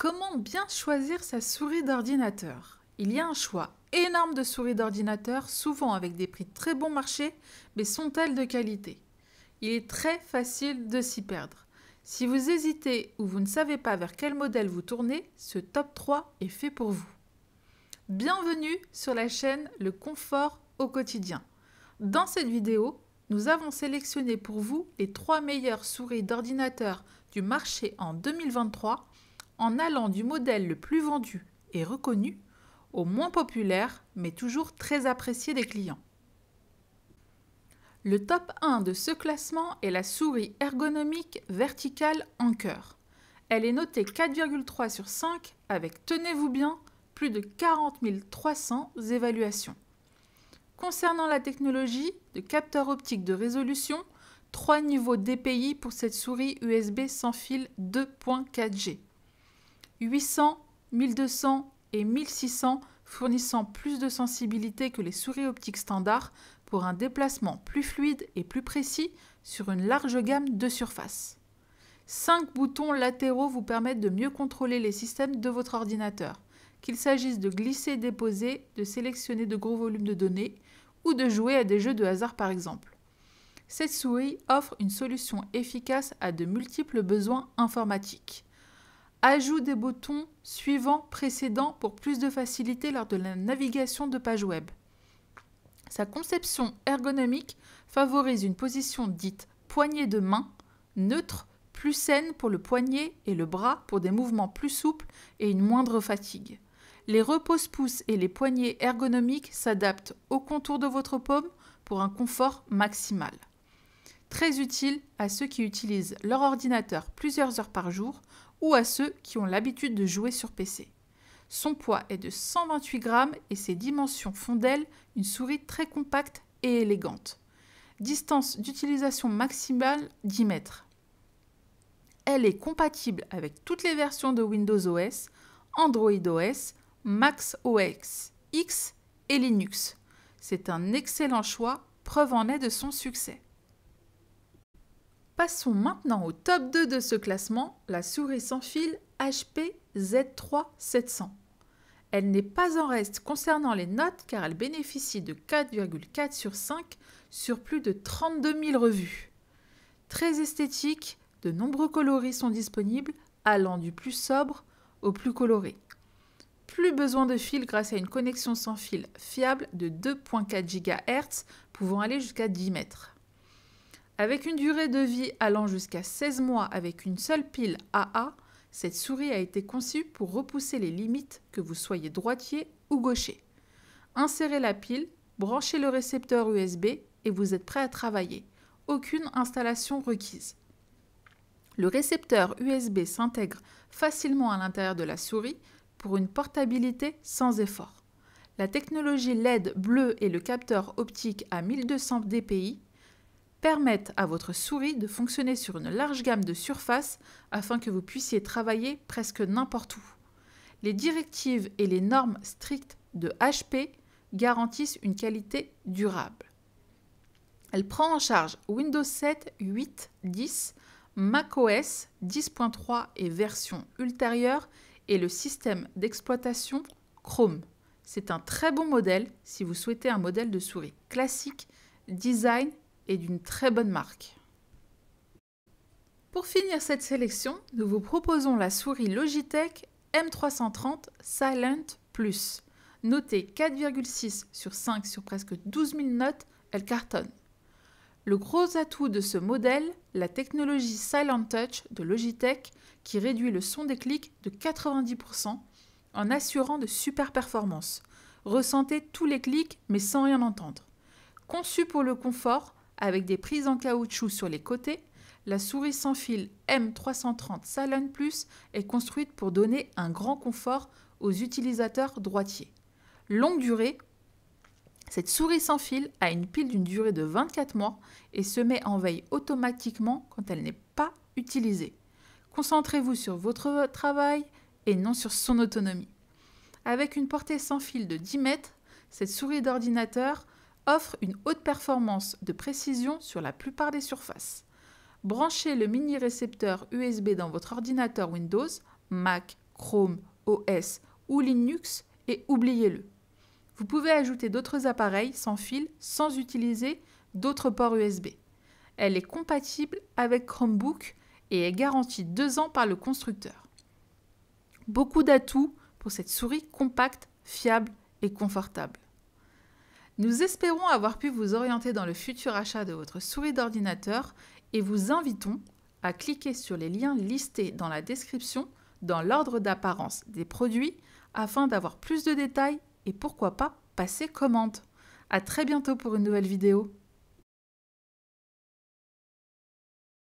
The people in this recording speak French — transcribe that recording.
Comment bien choisir sa souris d'ordinateur Il y a un choix énorme de souris d'ordinateur, souvent avec des prix très bon marché, mais sont-elles de qualité Il est très facile de s'y perdre. Si vous hésitez ou vous ne savez pas vers quel modèle vous tournez, ce top 3 est fait pour vous. Bienvenue sur la chaîne Le confort au quotidien. Dans cette vidéo, nous avons sélectionné pour vous les 3 meilleures souris d'ordinateur du marché en 2023 en allant du modèle le plus vendu et reconnu au moins populaire mais toujours très apprécié des clients. Le top 1 de ce classement est la souris ergonomique verticale Anker. Elle est notée 4,3 sur 5 avec, tenez-vous bien, plus de 40 300 évaluations. Concernant la technologie de capteur optique de résolution, 3 niveaux DPI pour cette souris USB sans fil 2.4G. 800, 1200 et 1600 fournissant plus de sensibilité que les souris optiques standards pour un déplacement plus fluide et plus précis sur une large gamme de surfaces. 5 boutons latéraux vous permettent de mieux contrôler les systèmes de votre ordinateur, qu'il s'agisse de glisser-déposer, de sélectionner de gros volumes de données ou de jouer à des jeux de hasard par exemple. Cette souris offre une solution efficace à de multiples besoins informatiques. Ajout des boutons suivants précédents pour plus de facilité lors de la navigation de page web. Sa conception ergonomique favorise une position dite poignée de main, neutre, plus saine pour le poignet et le bras pour des mouvements plus souples et une moindre fatigue. Les repose-pouces et les poignées ergonomiques s'adaptent au contour de votre paume pour un confort maximal très utile à ceux qui utilisent leur ordinateur plusieurs heures par jour ou à ceux qui ont l'habitude de jouer sur PC. Son poids est de 128 grammes et ses dimensions font d'elle une souris très compacte et élégante. Distance d'utilisation maximale 10 mètres. Elle est compatible avec toutes les versions de Windows OS, Android OS, Max OS X et Linux. C'est un excellent choix, preuve en est de son succès. Passons maintenant au top 2 de ce classement, la souris sans fil HP Z3-700. Elle n'est pas en reste concernant les notes car elle bénéficie de 4,4 sur 5 sur plus de 32 000 revues. Très esthétique, de nombreux coloris sont disponibles, allant du plus sobre au plus coloré. Plus besoin de fil grâce à une connexion sans fil fiable de 2.4 GHz pouvant aller jusqu'à 10 mètres. Avec une durée de vie allant jusqu'à 16 mois avec une seule pile AA, cette souris a été conçue pour repousser les limites que vous soyez droitier ou gaucher. Insérez la pile, branchez le récepteur USB et vous êtes prêt à travailler. Aucune installation requise. Le récepteur USB s'intègre facilement à l'intérieur de la souris pour une portabilité sans effort. La technologie LED bleue et le capteur optique à 1200 dpi permettent à votre souris de fonctionner sur une large gamme de surfaces afin que vous puissiez travailler presque n'importe où. Les directives et les normes strictes de HP garantissent une qualité durable. Elle prend en charge Windows 7, 8, 10, macOS 10.3 et version ultérieure et le système d'exploitation Chrome. C'est un très bon modèle si vous souhaitez un modèle de souris classique, design d'une très bonne marque. Pour finir cette sélection, nous vous proposons la souris Logitech M330 Silent Plus. Notée 4,6 sur 5 sur presque 12 000 notes, elle cartonne. Le gros atout de ce modèle, la technologie Silent Touch de Logitech qui réduit le son des clics de 90% en assurant de super performances. Ressentez tous les clics mais sans rien entendre. Conçue pour le confort, avec des prises en caoutchouc sur les côtés, la souris sans fil M330 Salon Plus est construite pour donner un grand confort aux utilisateurs droitiers. Longue durée, cette souris sans fil a une pile d'une durée de 24 mois et se met en veille automatiquement quand elle n'est pas utilisée. Concentrez-vous sur votre travail et non sur son autonomie. Avec une portée sans fil de 10 mètres, cette souris d'ordinateur offre une haute performance de précision sur la plupart des surfaces. Branchez le mini récepteur USB dans votre ordinateur Windows, Mac, Chrome, OS ou Linux et oubliez-le. Vous pouvez ajouter d'autres appareils sans fil sans utiliser d'autres ports USB. Elle est compatible avec Chromebook et est garantie deux ans par le constructeur. Beaucoup d'atouts pour cette souris compacte, fiable et confortable. Nous espérons avoir pu vous orienter dans le futur achat de votre souris d'ordinateur et vous invitons à cliquer sur les liens listés dans la description dans l'ordre d'apparence des produits afin d'avoir plus de détails et pourquoi pas passer commande. À très bientôt pour une nouvelle vidéo.